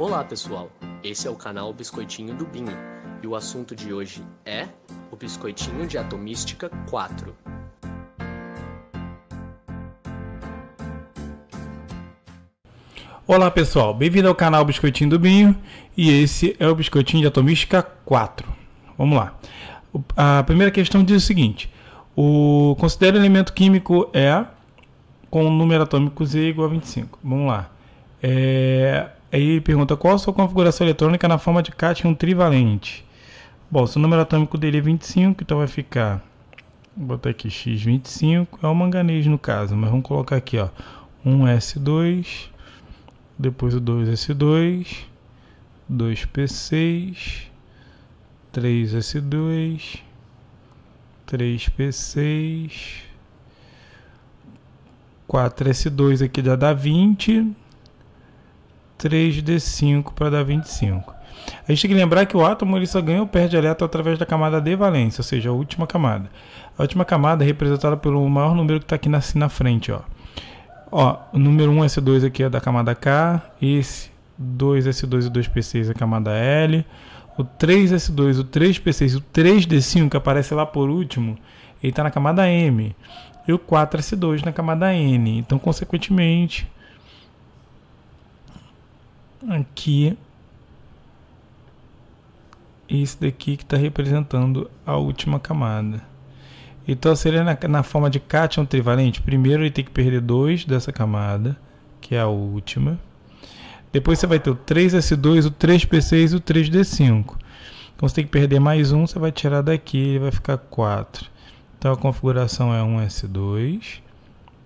Olá pessoal, esse é o canal Biscoitinho do Binho e o assunto de hoje é o Biscoitinho de Atomística 4. Olá pessoal, bem-vindo ao canal Biscoitinho do Binho e esse é o Biscoitinho de Atomística 4. Vamos lá. A primeira questão diz o seguinte: o considere elemento químico E é com o número atômico Z igual a 25. Vamos lá. É, Aí ele pergunta qual a sua configuração eletrônica na forma de cátion trivalente. Bom, se o número atômico dele é 25, então vai ficar. Vou botar aqui X25, é o manganês no caso, mas vamos colocar aqui ó, 1S2, depois o 2S2, 2P6, 3S2, 3P6, 4S2 aqui já dá 20. 3d5 para dar 25. A gente tem que lembrar que o átomo ele só ganha ou perde elétron através da camada de valência, ou seja, a última camada. A última camada é representada pelo maior número que está aqui na, assim, na frente. Ó. Ó, o número 1, S2 aqui é da camada K, esse 2S2 e 2P6 é a camada L, o 3S2, o 3P6 o 3D5 que aparece lá por último, ele está na camada M, e o 4S2 na camada N. Então, consequentemente, aqui esse daqui que está representando a última camada. Então, seria na, na forma de cátion trivalente, primeiro ele tem que perder 2 dessa camada, que é a última. Depois você vai ter o 3S2, o 3P6 e o 3D5. Então, você tem que perder mais um, você vai tirar daqui, e vai ficar 4. Então, a configuração é 1S2,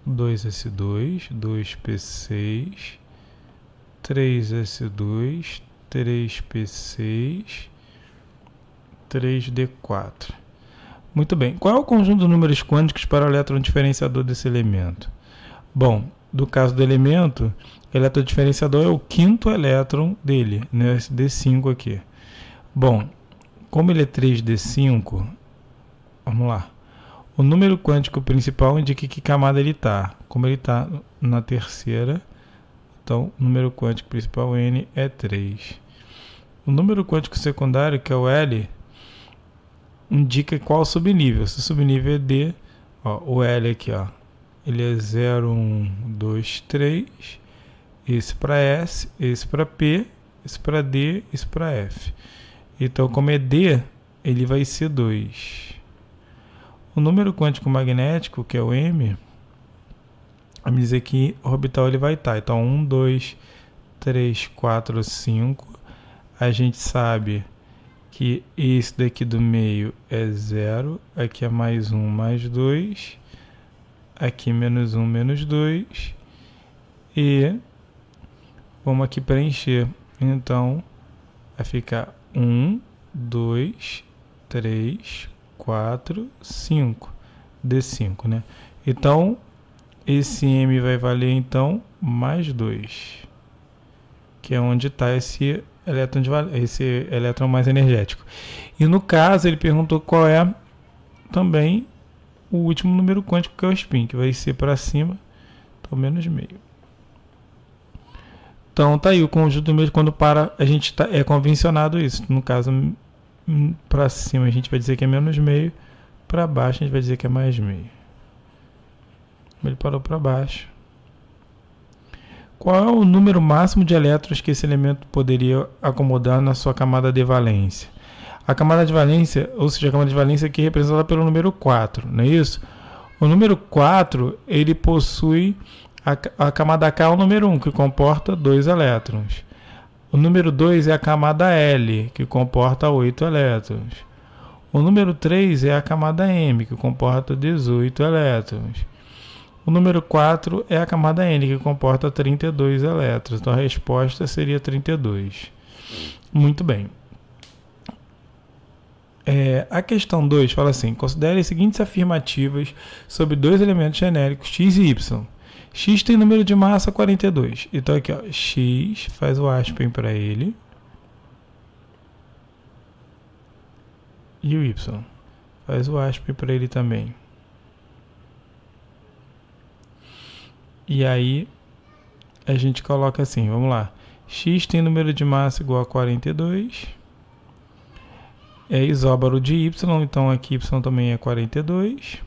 2S2, 2P6 3S2, 3P6, 3D4. Muito bem. Qual é o conjunto de números quânticos para o elétron diferenciador desse elemento? Bom, do caso do elemento, eletrodiferenciador é o quinto elétron dele, né? Esse D5 aqui. Bom, como ele é 3D5, vamos lá. O número quântico principal indica que camada ele está. Como ele está na terceira, então, o número quântico principal N é 3. O número quântico secundário, que é o L, indica qual subnível. Se o subnível é D, ó, o L aqui, ó, ele é 0, 1, 2, 3. Esse para S, esse para P, esse para D, esse para F. Então, como é D, ele vai ser 2. O número quântico magnético, que é o M, vamos dizer que orbital ele vai estar. Tá. Então, 1, 2, 3, 4, 5. A gente sabe que esse daqui do meio é zero, aqui é mais um, mais dois, aqui menos um, menos dois, e vamos aqui preencher. Então, vai ficar um, dois, três, quatro, cinco, D5, né? Então, esse M vai valer então mais 2, que é onde está esse elétron, de, esse elétron mais energético. E no caso, ele perguntou qual é também o último número quântico, que é o spin, que vai ser para cima, então menos meio. Então tá aí o conjunto números quando para a gente tá, é convencionado isso. No caso para cima a gente vai dizer que é menos meio, para baixo a gente vai dizer que é mais meio. Ele parou para baixo. Qual é o número máximo de elétrons que esse elemento poderia acomodar na sua camada de valência? A camada de valência, ou seja, a camada de valência aqui é representada pelo número 4, não é isso? O número 4, ele possui a, a camada K é o número 1, que comporta 2 elétrons. O número 2 é a camada L, que comporta 8 elétrons. O número 3 é a camada M, que comporta 18 elétrons. O número 4 é a camada N, que comporta 32 elétrons. Então a resposta seria 32. Muito bem. É, a questão 2 fala assim: considere as seguintes afirmativas sobre dois elementos genéricos x e y. x tem número de massa 42. Então aqui, ó, x faz o aspen para ele. E o y faz o aspen para ele também. E aí a gente coloca assim, vamos lá. X tem número de massa igual a 42. É isóbaro de Y, então aqui Y também é 42.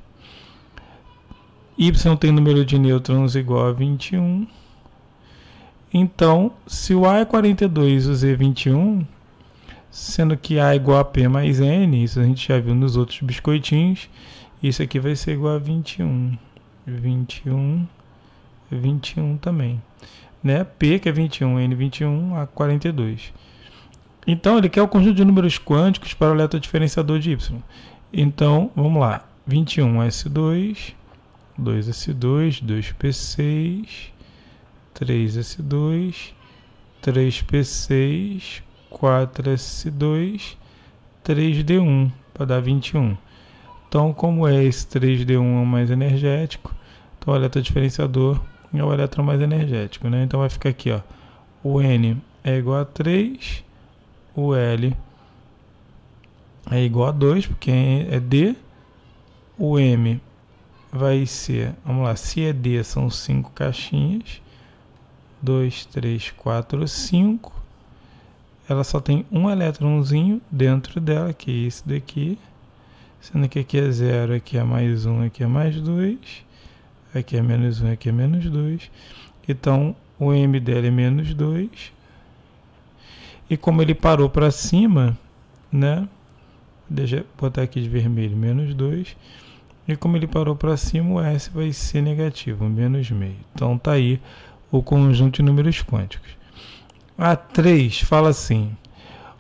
Y tem número de nêutrons igual a 21. Então, se o A é 42 e o Z é 21, sendo que A é igual a P mais N, isso a gente já viu nos outros biscoitinhos, isso aqui vai ser igual a 21. 21 21 também. Né? P, que é 21, N21 a 42. Então, ele quer o conjunto de números quânticos para o eletro diferenciador de Y. Então, vamos lá. 21S2, 2S2, 2P6, 3S2, 3P6, 4S2, 3D1, para dar 21. Então, como é esse 3D1 mais energético, então o eletro diferenciador é o elétron mais energético, né? Então vai ficar aqui, ó. O N é igual a 3, o L é igual a 2, porque é D, o M vai ser, vamos lá, se é D são 5 caixinhas, 2, 3, 4, 5, ela só tem um elétronzinho dentro dela, que é esse daqui, sendo que aqui é 0, aqui é mais 1, um, aqui é mais 2, aqui é, é menos 1, aqui é, é menos 2. Então, o M dele é menos 2. E como ele parou para cima, né? Deixa eu botar aqui de vermelho, menos 2. E como ele parou para cima, o S vai ser negativo, menos meio. Então, está aí o conjunto de números quânticos. A 3 fala assim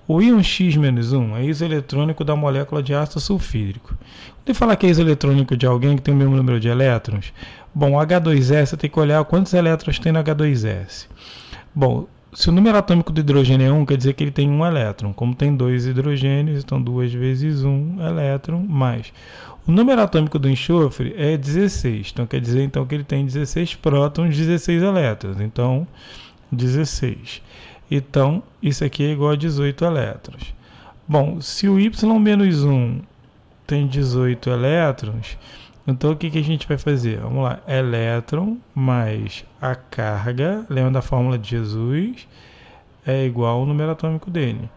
o íon X-1 é isoeletrônico da molécula de ácido sulfídrico. Quando falar que é isoeletrônico de alguém que tem o mesmo número de elétrons, bom, H2S tem que olhar quantos elétrons tem no H2S. Bom, se o número atômico do hidrogênio é 1, quer dizer que ele tem um elétron. Como tem dois hidrogênios, então 2 vezes 1 elétron mais. O número atômico do enxofre é 16. Então quer dizer então que ele tem 16 prótons, 16 elétrons. Então 16. Então, isso aqui é igual a 18 elétrons. Bom, se o Y-1 menos tem 18 elétrons, então o que, que a gente vai fazer? Vamos lá, elétron mais a carga, lembra da fórmula de Jesus, é igual ao número atômico dele.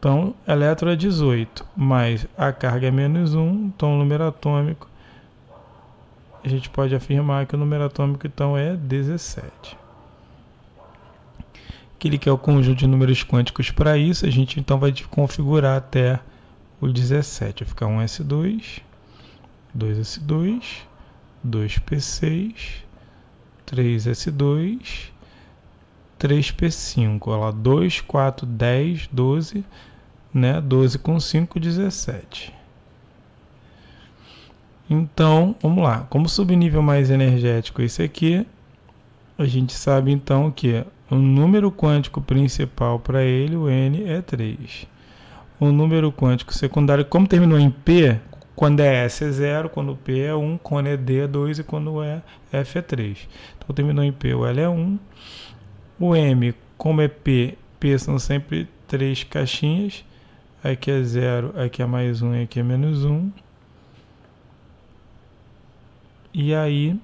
Então, elétron é 18, mais a carga é menos 1, então o número atômico, a gente pode afirmar que o número atômico então é 17 que ele é quer o conjunto de números quânticos para isso, a gente então vai configurar até o 17. Vai ficar 1S2, 2S2, 2P6, 3S2, 3P5. Olha lá, 2, 4, 10, 12, né? 12 com 5, 17. Então, vamos lá. Como subnível mais energético esse aqui, a gente sabe então que o número quântico principal para ele, o n, é 3. O número quântico secundário, como terminou em p, quando é S é 0, quando P é 1, quando é D é 2 e quando é F é 3. Então terminou em P, o L é 1. O M, como é P, P são sempre três caixinhas. Aqui é 0, aqui é mais 1 um, e aqui é menos 1. Um. E aí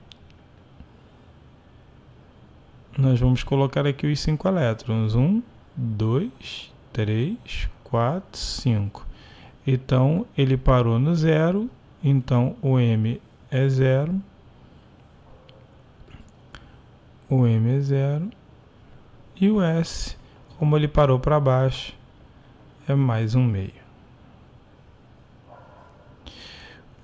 nós vamos colocar aqui os cinco elétrons. Um, dois, três, quatro, cinco. Então, ele parou no zero. Então, o M é zero. O M é zero. E o S, como ele parou para baixo, é mais um meio.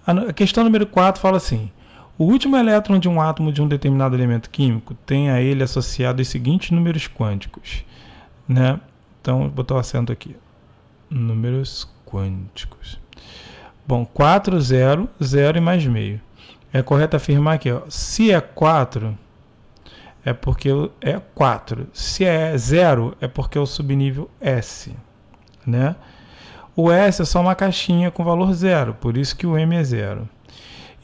A questão número 4 fala assim: o último elétron de um átomo de um determinado elemento químico tem a ele associado os seguintes números quânticos. Né? Então, vou botar o acento aqui. Números quânticos. Bom, 4, 0, 0 e mais meio. É correto afirmar que ó, se é 4, é porque é 4. Se é 0, é porque é o subnível S. Né? O S é só uma caixinha com valor zero, por isso que o M é zero.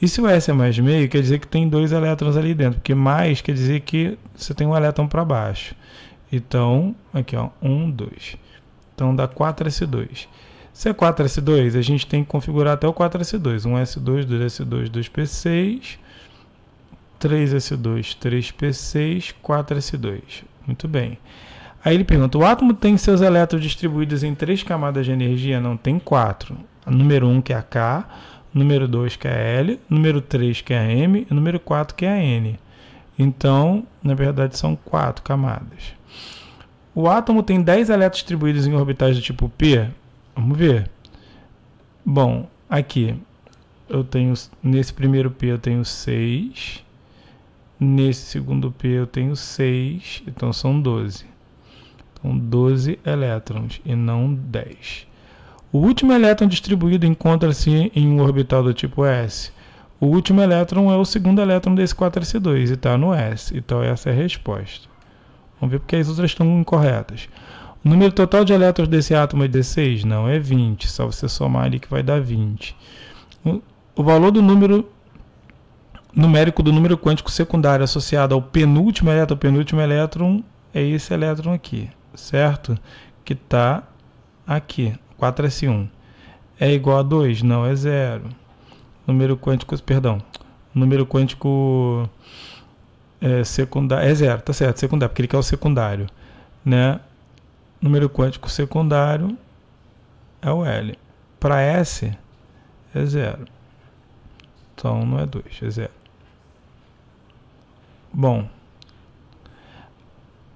E se o S é mais meio, quer dizer que tem dois elétrons ali dentro, porque mais quer dizer que você tem um elétron para baixo. Então, aqui ó, 1, 2. Então dá 4S2. Se é 4S2, a gente tem que configurar até o 4S2. 1S2, 2S2, 2P6, 3S2, 3P6, 4S2. Muito bem. Aí ele pergunta: o átomo tem seus elétrons distribuídos em três camadas de energia? Não, tem quatro. A número 1, um, que é a K número 2 que é L, número 3 que é M e número 4 que é N. Então, na verdade, são quatro camadas. O átomo tem 10 elétrons distribuídos em orbitais do tipo P. Vamos ver. Bom, aqui eu tenho nesse primeiro P eu tenho 6, nesse segundo P eu tenho 6, então são 12. Então 12 elétrons e não 10. O último elétron distribuído encontra-se em um orbital do tipo S. O último elétron é o segundo elétron desse 4s2 e está no S. Então essa é a resposta. Vamos ver porque as outras estão incorretas. O número total de elétrons desse átomo é 16? Não, é 20. Só você somar ali que vai dar 20. O valor do número numérico do número quântico secundário associado ao penúltimo elétron, penúltimo elétron é esse elétron aqui, certo? Que está aqui. 4S1 é, é igual a 2? Não, é zero. Número quântico, perdão, número quântico é, secundário, é zero, tá certo, secundário, porque ele quer o secundário, né? Número quântico secundário é o L. Para S, é zero. Então, não é 2, é zero. Bom,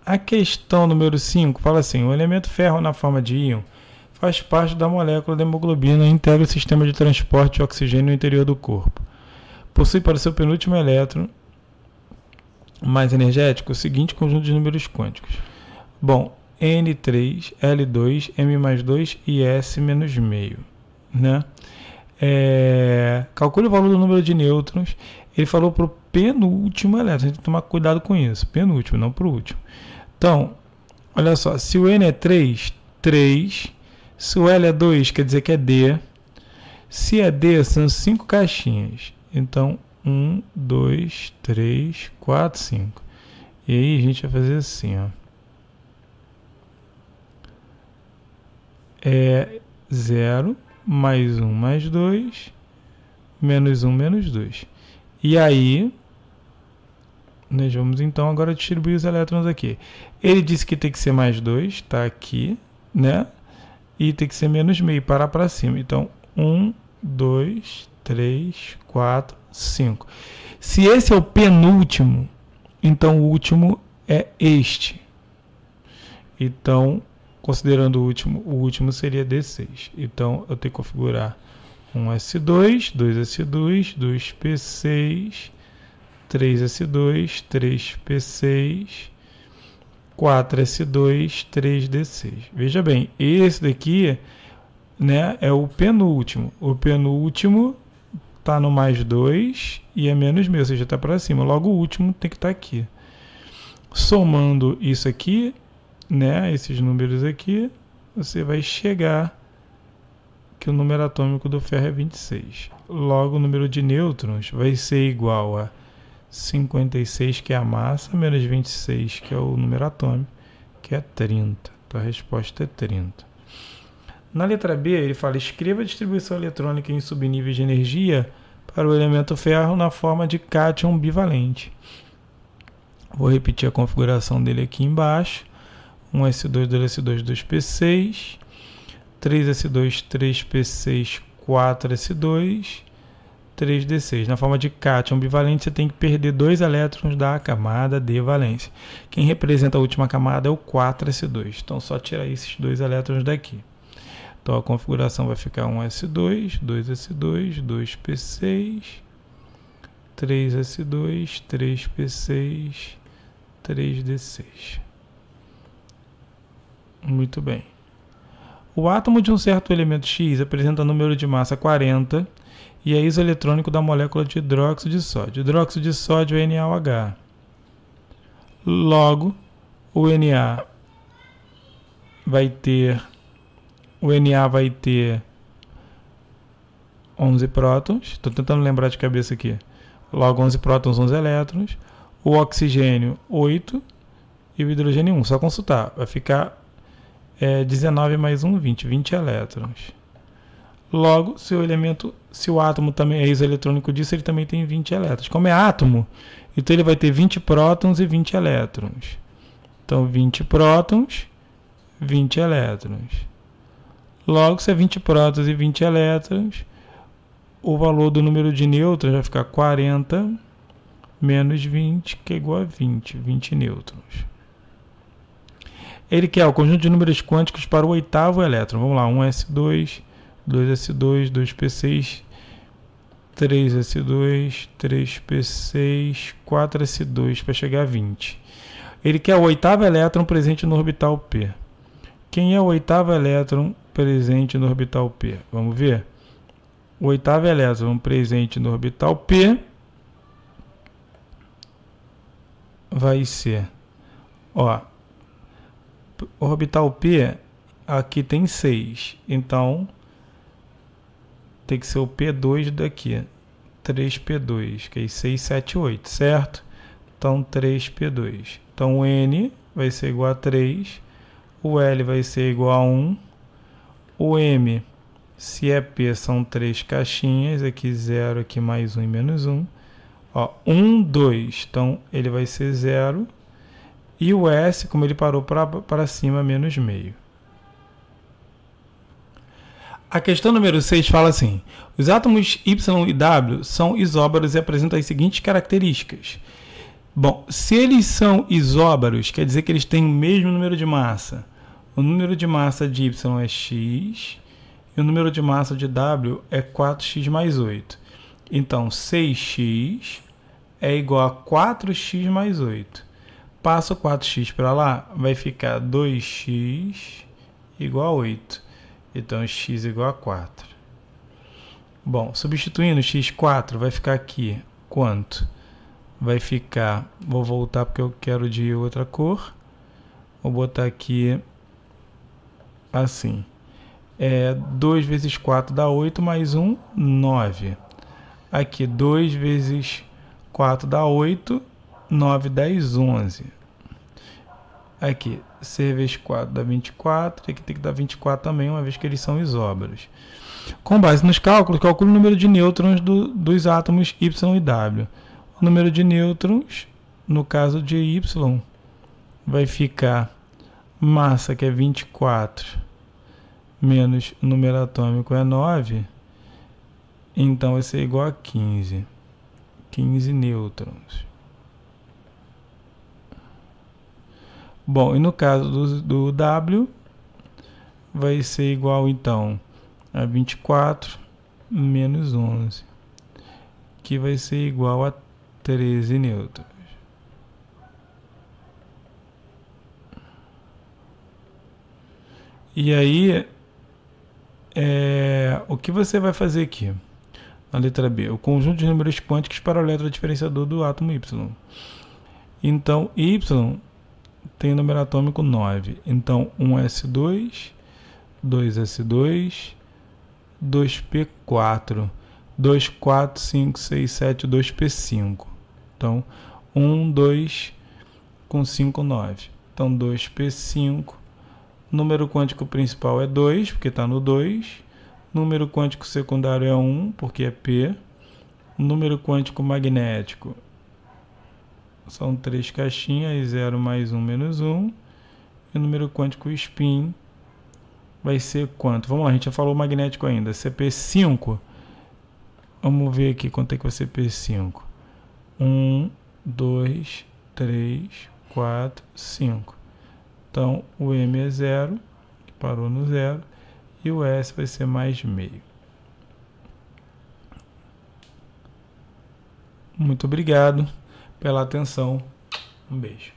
a questão número 5 fala assim: o elemento ferro na forma de íon faz parte da molécula da hemoglobina e integra o sistema de transporte de oxigênio no interior do corpo. Possui para seu penúltimo elétron mais energético o seguinte conjunto de números quânticos. Bom, N3, L2, M mais 2 e S menos meio. Né? É, calcule o valor do número de nêutrons. Ele falou para o penúltimo elétron. A gente tem que tomar cuidado com isso. Penúltimo, não para o último. Então, olha só. Se o N é 3, 3 se o L é 2, quer dizer que é D. Se é D, são 5 caixinhas. Então, 1, 2, 3, 4, 5. E aí a gente vai fazer assim, ó. É 0, mais 1, mais 2, menos 1, menos 2. E aí, nós vamos então agora distribuir os elétrons aqui. Ele disse que tem que ser mais 2, está aqui, né? e tem que ser menos meio, parar para cima. Então, 1, 2, 3, 4, 5. Se esse é o penúltimo, então o último é este. Então, considerando o último, o último seria D6. Então, eu tenho que configurar um s 2 2S2, 2P6, 3S2, 3P6, 4S2, 3D6. Veja bem, esse daqui né, é o penúltimo. O penúltimo está no mais 2 e é menos meu, ou seja, está para cima. Logo, o último tem que estar tá aqui. Somando isso aqui, né, esses números aqui, você vai chegar que o número atômico do ferro é 26. Logo, o número de nêutrons vai ser igual a 56, que é a massa, menos 26, que é o número atômico, que é 30. Então a resposta é 30. Na letra B, ele fala: escreva a distribuição eletrônica em subníveis de energia para o elemento ferro na forma de cátion bivalente. Vou repetir a configuração dele aqui embaixo: 1s2, 2s2, 2p6, 3s2, 3p6, 4s2 3d6. Na forma de cátion bivalente, você tem que perder dois elétrons da camada de valência. Quem representa a última camada é o 4s2. Então, só tirar esses dois elétrons daqui. Então, a configuração vai ficar 1s2, 2s2, 2p6, 3s2, 3p6, 3d6. Muito bem. O átomo de um certo elemento X apresenta número de massa 40 e é isoeletrônico da molécula de hidróxido de sódio. Hidróxido de sódio é NaOH. Logo, o Na vai ter o Na vai ter 11 prótons. Estou tentando lembrar de cabeça aqui. Logo 11 prótons, 11 elétrons. O oxigênio 8 e o hidrogênio 1. Só consultar. Vai ficar é, 19 mais 1, 20. 20 elétrons. Logo, se o elemento, se o átomo também é isoeletrônico disso, ele também tem 20 elétrons. Como é átomo, então ele vai ter 20 prótons e 20 elétrons. Então 20 prótons, 20 elétrons. Logo, se é 20 prótons e 20 elétrons, o valor do número de nêutrons vai ficar 40 menos 20, que é igual a 20, 20 nêutrons. Ele quer o conjunto de números quânticos para o oitavo elétron. Vamos lá, 1s2, 2S2, 2P6, 3S2, 3P6, 4S2 para chegar a 20. Ele quer o oitavo elétron presente no orbital P. Quem é o oitavo elétron presente no orbital P? Vamos ver? O oitavo elétron presente no orbital P vai ser, ó, orbital P aqui tem 6. Então, tem que ser o P2 daqui. 3P2, que é 6, 7, 8, certo? Então, 3P2. Então, o N vai ser igual a 3, o L vai ser igual a 1, o M, se é P, são três caixinhas, aqui 0, aqui mais 1 um e menos 1. Um. Ó, 1, 2, então ele vai ser 0. E o S, como ele parou para cima, menos meio. A questão número 6 fala assim: os átomos Y e W são isóbaros e apresentam as seguintes características. Bom, se eles são isóbaros, quer dizer que eles têm o mesmo número de massa. O número de massa de Y é X e o número de massa de W é 4x mais 8. Então, 6x é igual a 4x mais 8. Passo 4x para lá, vai ficar 2x igual a 8. Então, x igual a 4. Bom, substituindo x4, vai ficar aqui quanto? Vai ficar, vou voltar porque eu quero de outra cor. Vou botar aqui assim. É, 2 vezes 4 dá 8, mais 1, 9. Aqui, 2 vezes 4 dá 8, 9, 10, 11. Aqui, C vezes 4 dá 24, e aqui tem que dar 24 também, uma vez que eles são isóbaros. Com base nos cálculos, calcule o número de nêutrons do, dos átomos Y e W. O número de nêutrons, no caso de Y, vai ficar massa, que é 24, menos o número atômico é 9, então vai ser igual a 15. 15 nêutrons. Bom, e no caso do, do W, vai ser igual então a 24 menos 11, que vai ser igual a 13 newtons. E aí, é, o que você vai fazer aqui? Na letra B, o conjunto de números quânticos para o elétron diferenciador do átomo Y. Então, Y tem número atômico 9. Então, 1s2, 2s2, 2p4, 2, 4, 5, 6, 7, 2p5. Então, 1, 2 com 5, 9. Então, 2p5. Número quântico principal é 2, porque está no 2. Número quântico secundário é 1, porque é p. Número quântico magnético são três caixinhas, 0 mais 1 um, menos 1. Um. E o número quântico spin vai ser quanto? Vamos lá, a gente já falou magnético ainda. CP5. Vamos ver aqui quanto é que vai ser P5. 1, 2, 3, 4, 5. Então, o M é zero, que parou no zero, e o S vai ser mais meio. Muito obrigado pela atenção. Um beijo.